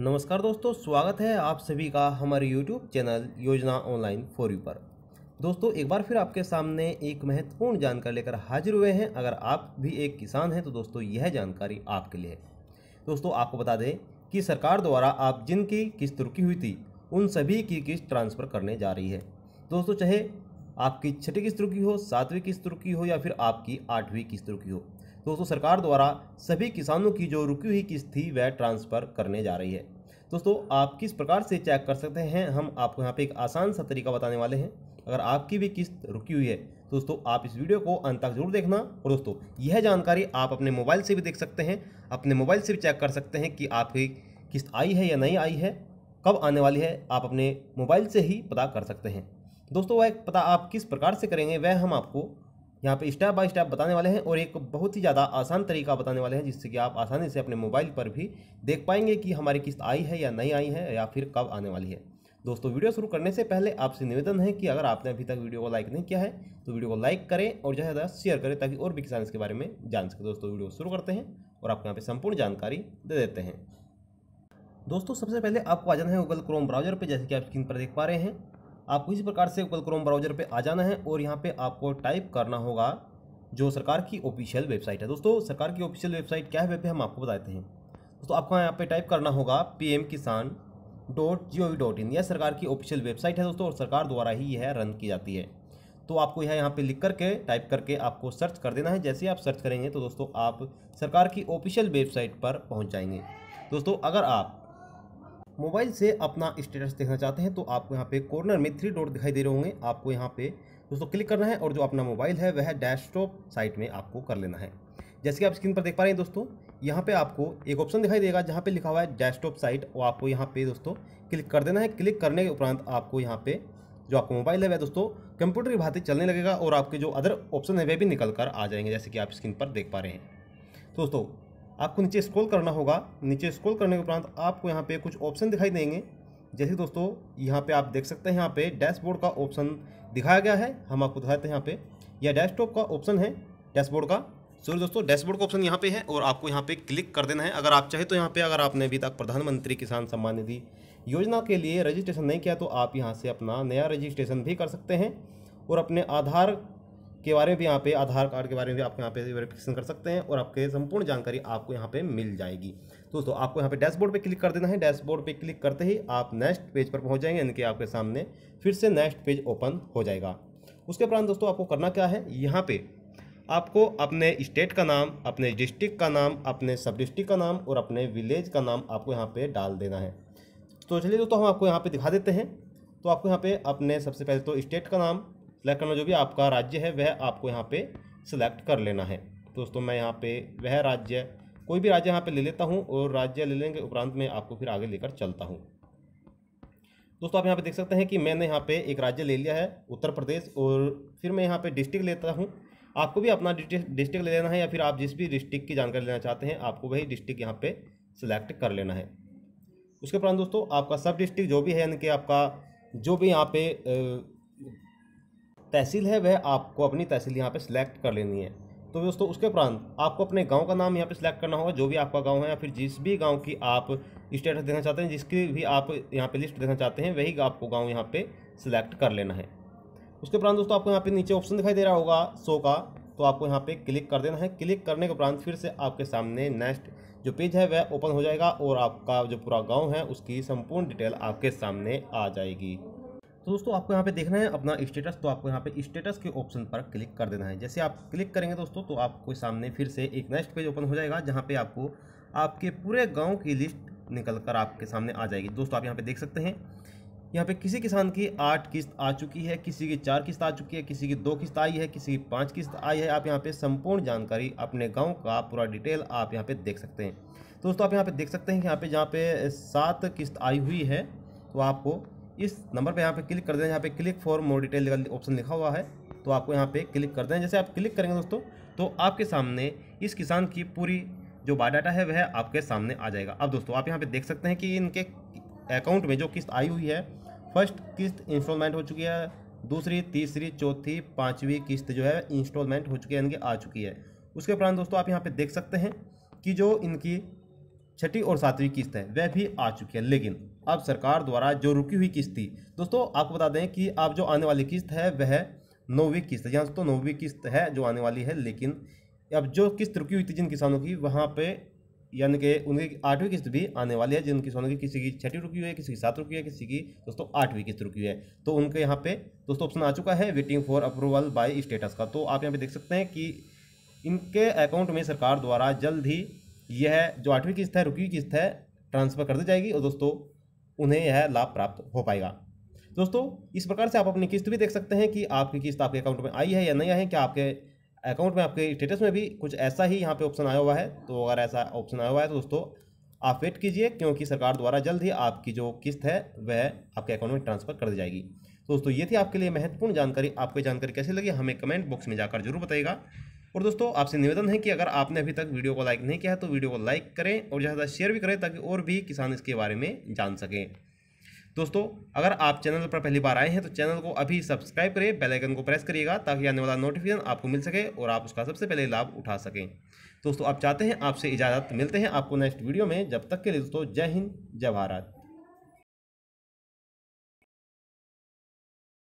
नमस्कार दोस्तों स्वागत है आप सभी का हमारे YouTube channel Yojana online for you पर दोस्तों एक बार फिर आपके सामने एक महत्वपूर्ण जानकारी लेकर हाजिर हुए हैं अगर आप भी एक किसान हैं तो दोस्तों यह जानकारी आपके लिए है दोस्तों आपको बता दें कि सरकार द्वारा आप जिनकी किस्त रुकी हुई थी उन सभी की किस्त ट्रांसफ़र करने जा रही है दोस्तों चाहे आपकी छठी किस्त रुकी हो सातवीं किस्त रुकी हो या फिर आपकी आठवीं किस्त रुकी हो दोस्तों सरकार द्वारा सभी किसानों की जो रुकी हुई किस्त थी वह ट्रांसफ़र करने जा रही है दोस्तों आप किस प्रकार से चेक कर सकते हैं हम आपको यहाँ पे एक आसान सा तरीका बताने वाले हैं अगर आपकी भी किस्त रुकी हुई है दोस्तों आप इस वीडियो को अंत तक जरूर देखना और दोस्तों यह जानकारी आप अपने मोबाइल से भी देख सकते हैं अपने मोबाइल से भी चेक कर सकते हैं कि आपकी किस्त आई है या नहीं आई है कब आने वाली है आप अपने मोबाइल से ही पता कर सकते हैं दोस्तों वह पता आप किस प्रकार से करेंगे वह हम आपको यहाँ पे स्टेप बाय स्टेप बताने वाले हैं और एक बहुत ही ज़्यादा आसान तरीका बताने वाले हैं जिससे कि आप आसानी से अपने मोबाइल पर भी देख पाएंगे कि हमारी किस्त आई है या नहीं आई है या फिर कब आने वाली है दोस्तों वीडियो शुरू करने से पहले आपसे निवेदन है कि अगर आपने अभी तक वीडियो को लाइक नहीं किया है तो वीडियो को लाइक करें और ज़्यादा ज़्यादा शेयर करें ताकि और भी किसान इसके बारे में जान सके दोस्तों वीडियो शुरू करते हैं और आपको यहाँ पर संपूर्ण जानकारी दे देते हैं दोस्तों सबसे पहले आपको आ जाना है गूगल क्रोम ब्राउजर पर जैसे कि आप स्क्रीन पर देख पा रहे हैं आपको इसी प्रकार से गूगल क्रोम ब्राउजर पे आ जाना है और यहाँ पे आपको टाइप करना होगा जो सरकार की ऑफिशियल वेबसाइट है दोस्तों सरकार की ऑफिशियल वेबसाइट क्या है वे पे हम आपको बताते हैं दोस्तों आपको यहाँ पे टाइप करना होगा P Kisan dot G O V dot in यह सरकार की ऑफिशियल वेबसाइट है दोस्तों और सरकार द्वारा ही यह रन की जाती है तो आपको यह यहाँ पे लिख करके टाइप करके आपको सर्च कर देना है जैसे आप सर्च करेंगे तो दोस्तों आप सरकार की ऑफिशियल वेबसाइट पर पहुँच जाएंगे दोस्तों अगर आप मोबाइल से अपना स्टेटस देखना चाहते हैं तो आपको यहाँ पे कॉर्नर में थ्री डॉट दिखाई दे रहे होंगे आपको यहाँ पे दोस्तों क्लिक करना है और जो अपना मोबाइल है वह डैशटॉप साइट में आपको कर लेना है जैसे कि आप स्क्रीन पर देख पा रहे हैं दोस्तों यहाँ पे आपको एक ऑप्शन दिखाई देगा जहाँ पे लिखा हुआ है डैशटॉप साइट और आपको यहाँ पे दोस्तों क्लिक कर देना है क्लिक करने के उपरांत आपको यहाँ पे जो आपको मोबाइल है वह दोस्तों कंप्यूटर की भांति चलने लगेगा और आपके जो अदर ऑप्शन है वह भी निकल कर आ जाएंगे जैसे कि आप स्क्रीन पर देख पा रहे हैं दोस्तों आपको नीचे स्क्रॉल करना होगा नीचे स्क्रॉल करने के उपरांत आपको यहाँ पे कुछ ऑप्शन दिखाई देंगे जैसे दोस्तों यहाँ पे आप देख सकते हैं यहाँ पे डैशबोर्ड का ऑप्शन दिखाया गया है हम आपको दिखाते हैं यहाँ पे यह डैशटॉप का ऑप्शन है डैशबोर्ड का सॉरी दोस्तों डैशबोर्ड का ऑप्शन यहाँ पे है और आपको यहाँ पे क्लिक कर देना है अगर आप चाहे तो यहाँ पे अगर आपने अभी तक प्रधानमंत्री किसान सम्मान निधि योजना के लिए रजिस्ट्रेशन नहीं किया तो आप यहाँ से अपना नया रजिस्ट्रेशन भी कर सकते हैं और अपने आधार के बारे में भी यहाँ पे आधार कार्ड के बारे में भी आप यहाँ पे वेरिफिकेशन कर सकते हैं और आपके संपूर्ण जानकारी आपको यहाँ पे मिल जाएगी दोस्तों आपको यहाँ पे डैशबोर्ड पे क्लिक कर देना है डैशबोर्ड पे क्लिक करते ही आप नेक्स्ट पेज पर पहुँच जाएंगे यानी कि आपके सामने फिर से नेक्स्ट पेज ओपन हो जाएगा उसके उपरांत दोस्तों आपको करना क्या है यहाँ पर आपको अपने स्टेट का नाम अपने डिस्ट्रिक्ट का नाम अपने सब डिस्ट्रिक्ट का नाम और अपने विलेज का नाम आपको यहाँ पर डाल देना है तो चलिए दोस्तों हम आपको यहाँ पर दिखा देते हैं तो आपको यहाँ पे अपने सबसे पहले तो स्टेट का नाम सेलेक्ट करना जो भी आपका राज्य है वह आपको यहाँ पे सिलेक्ट कर लेना है दोस्तों मैं यहाँ पे वह राज्य कोई भी राज्य यहाँ पे ले लेता हूँ और राज्य ले लेंगे उपरांत मैं आपको फिर आगे लेकर चलता हूँ दोस्तों आप यहाँ पे देख सकते हैं कि मैंने यहाँ पे एक राज्य ले लिया है उत्तर प्रदेश और फिर मैं यहाँ पे डिस्ट्रिक्ट लेता हूँ आपको भी अपना डिस्ट्रिक्ट ले लेना है या फिर आप जिस भी डिस्ट्रिक्ट की जानकारी लेना चाहते हैं आपको वही डिस्ट्रिक्ट यहाँ पर सिलेक्ट कर लेना है उसके उपरांत दोस्तों आपका सब डिस्ट्रिक्ट जो भी है यानी कि आपका जो भी यहाँ पे तहसील है वह आपको अपनी तहसील यहाँ पे सिलेक्ट कर लेनी है तो दोस्तों उसके उपरांत आपको अपने गांव का नाम यहाँ पे सिलेक्ट करना होगा जो भी आपका गांव है या फिर जिस भी गांव की आप स्टेटस देखना चाहते हैं जिसकी भी आप यहाँ पे लिस्ट देखना चाहते हैं वही आपको गांव यहाँ पे सिलेक्ट कर लेना है उसके उपरांत दोस्तों आपको यहाँ पे नीचे ऑप्शन दिखाई दे रहा होगा सो का तो आपको यहाँ पर क्लिक कर देना है क्लिक करने के उपरांत फिर से आपके सामने नेक्स्ट जो पेज है वह ओपन हो जाएगा और आपका जो पूरा गाँव है उसकी संपूर्ण डिटेल आपके सामने आ जाएगी तो दोस्तों आपको यहाँ पे देखना है अपना स्टेटस तो आपको यहाँ पे स्टेटस के ऑप्शन पर क्लिक कर देना है जैसे आप क्लिक करेंगे दोस्तों तो आपको सामने फिर से एक नेक्स्ट पेज ओपन हो जाएगा जहाँ पे आपको आपके पूरे गाँव की लिस्ट निकल कर आपके सामने आ जाएगी दोस्तों आप यहाँ पर देख सकते हैं यहाँ पे किसी किसान की आठ किस्त आ चुकी है किसी की चार किस्त आ चुकी है किसी की दो किस्त आई है किसी की पाँच किस्त आई है आप यहाँ पर संपूर्ण जानकारी अपने गाँव का पूरा डिटेल आप यहाँ पर देख सकते हैं दोस्तों आप यहाँ पर देख सकते हैं कि यहाँ पर जहाँ पे सात किस्त आई हुई है तो आपको इस नंबर पर यहाँ पे क्लिक कर दें यहाँ पे click for more detail option लिखा हुआ है तो आपको यहाँ पे क्लिक कर दें जैसे आप क्लिक करेंगे दोस्तों तो आपके सामने इस किसान की पूरी जो बायोडाटा है वह आपके सामने आ जाएगा अब दोस्तों आप यहाँ पे देख सकते हैं कि इनके अकाउंट में जो किस्त आई हुई है फर्स्ट किस्त इंस्टॉलमेंट हो चुकी है दूसरी तीसरी चौथी पाँचवीं किस्त जो है इंस्टॉलमेंट हो चुकी है इनकी आ चुकी है उसके उपरांत दोस्तों आप यहाँ पे देख सकते हैं कि जो इनकी छठी और सातवीं किस्त है वह भी आ चुकी है लेकिन अब सरकार द्वारा जो रुकी हुई किस्त थी दोस्तों आपको बता दें कि अब जो आने वाली किस्त है वह नौवीं किस्त है यहाँ दोस्तों नौवीं किस्त है जो आने वाली है लेकिन अब जो किस्त रुकी हुई थी जिन किसानों की वहाँ पे यानी कि उनकी आठवीं किस्त भी आने वाली है जिन किसानों की किसी की छठी रुकी हुई है किसी की सात रुकी है किसी की दोस्तों आठवीं किस्त रुकी हुई है तो उनके यहाँ पे दोस्तों ऑप्शन आ चुका है waiting for approval by status का तो आप यहाँ पे देख सकते हैं कि इनके अकाउंट में सरकार द्वारा जल्द ही यह जो आठवीं किस्त है रुकी किस्त है ट्रांसफ़र कर दी जाएगी और दोस्तों उन्हें यह लाभ प्राप्त हो पाएगा दोस्तों इस प्रकार से आप अपनी किस्त भी देख सकते हैं कि आपकी किस्त आपके अकाउंट में आई है या नहीं आई है क्या आपके अकाउंट में आपके स्टेटस में भी कुछ ऐसा ही यहाँ पे ऑप्शन आया हुआ है तो अगर ऐसा ऑप्शन आया हुआ है तो दोस्तों आप वेट कीजिए क्योंकि सरकार द्वारा जल्द ही आपकी जो किस्त है वह आपके अकाउंट में ट्रांसफ़र कर दी जाएगी दोस्तों ये थी आपके लिए महत्वपूर्ण जानकारी आपको जानकारी कैसी लगी हमें कमेंट बॉक्स में जाकर जरूर बताइएगा और दोस्तों आपसे निवेदन है कि अगर आपने अभी तक वीडियो को लाइक नहीं किया है तो वीडियो को लाइक करें और ज़्यादा शेयर भी करें ताकि और भी किसान इसके बारे में जान सकें दोस्तों अगर आप चैनल पर पहली बार आए हैं तो चैनल को अभी सब्सक्राइब करें बेल आइकन को प्रेस करिएगा ताकि आने वाला नोटिफिकेशन आपको मिल सके और आप उसका सबसे पहले लाभ उठा सकें दोस्तों आप चाहते हैं आपसे इजाज़त मिलते हैं आपको नेक्स्ट वीडियो में जब तक के लिए दोस्तों जय हिंद जय भारत